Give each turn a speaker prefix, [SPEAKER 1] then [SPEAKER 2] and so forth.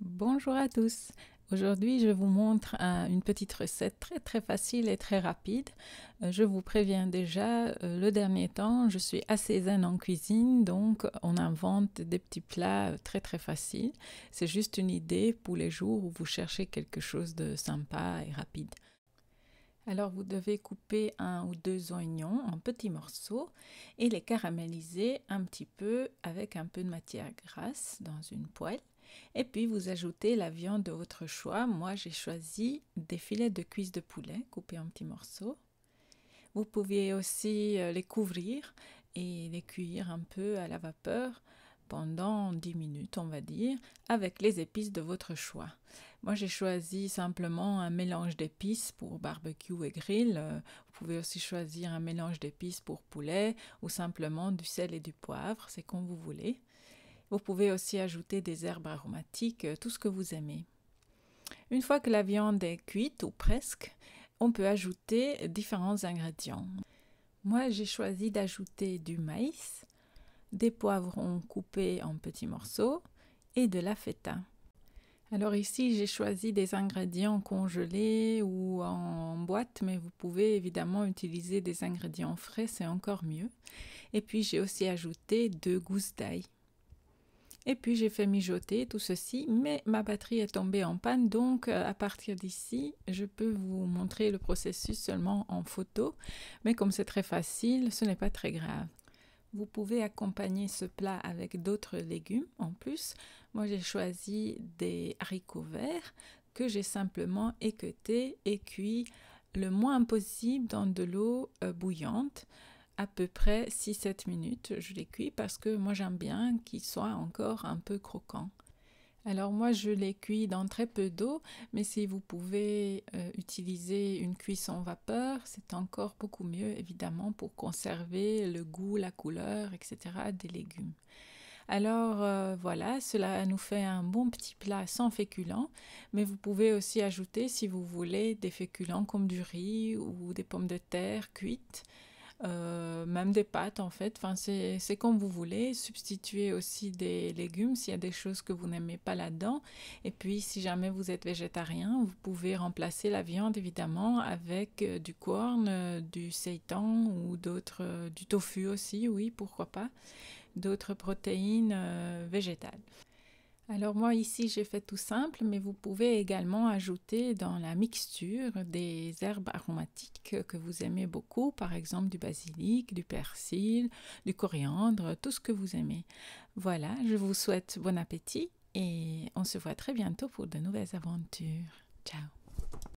[SPEAKER 1] Bonjour à tous. Aujourd'hui, je vous montre euh, une petite recette très très facile et très rapide. Euh, je vous préviens déjà, euh, le dernier temps, je suis assez zen en cuisine, donc on invente des petits plats très très faciles. C'est juste une idée pour les jours où vous cherchez quelque chose de sympa et rapide. Alors vous devez couper un ou deux oignons en petits morceaux et les caraméliser un petit peu avec un peu de matière grasse dans une poêle. Et puis vous ajoutez la viande de votre choix. Moi j'ai choisi des filets de cuisse de poulet coupés en petits morceaux. Vous pouviez aussi euh, les couvrir et les cuire un peu à la vapeur pendant 10 minutes, on va dire, avec les épices de votre choix. Moi, j'ai choisi simplement un mélange d'épices pour barbecue et grill. Euh, vous pouvez aussi choisir un mélange d'épices pour poulet ou simplement du sel et du poivre, c'est comme vous voulez. Vous pouvez aussi ajouter des herbes aromatiques, euh, tout ce que vous aimez. Une fois que la viande est cuite ou presque, on peut ajouter différents ingrédients. Moi, j'ai choisi d'ajouter du maïs, des poivrons coupés en petits morceaux et de la feta. Alors ici, j'ai choisi des ingrédients congelés ou en boîte, mais vous pouvez évidemment utiliser des ingrédients frais, c'est encore mieux. Et puis j'ai aussi ajouté deux gousses d'ail. Et puis j'ai fait mijoter tout ceci, mais ma batterie est tombée en panne, donc euh, à partir d'ici, je peux vous montrer le processus seulement en photo, mais comme c'est très facile, ce n'est pas très grave. Vous pouvez accompagner ce plat avec d'autres légumes en plus. Moi j'ai choisi des haricots verts que j'ai simplement équeutés et cuits le moins possible dans de l'eau euh, bouillante à peu près 6-7 minutes. Je les cuis parce que moi j'aime bien qu'ils soient encore un peu croquants. Alors moi je les cuis dans très peu d'eau, mais si vous pouvez euh, utiliser une cuisson vapeur, c'est encore beaucoup mieux évidemment pour conserver le goût, la couleur, etc. des légumes. Alors euh, voilà, cela nous fait un bon petit plat sans féculents, mais vous pouvez aussi ajouter si vous voulez des féculents comme du riz ou des pommes de terre cuites. Euh, même des pâtes en fait. Enfin, c'est comme vous voulez. Substituer aussi des légumes s'il y a des choses que vous n'aimez pas là-dedans. Et puis, si jamais vous êtes végétarien, vous pouvez remplacer la viande évidemment avec euh, du corn, euh, du seitan ou d'autres, du tofu aussi, oui, pourquoi pas, d'autres protéines végétales. Alors moi ici j'ai fait tout simple, mais vous pouvez également ajouter dans la mixture des herbes aromatiques que vous aimez beaucoup, par exemple du basilic, du persil, du coriandre, tout ce que vous aimez. Voilà, je vous souhaite bon appétit et on se voit très bientôt pour de nouvelles aventures. Ciao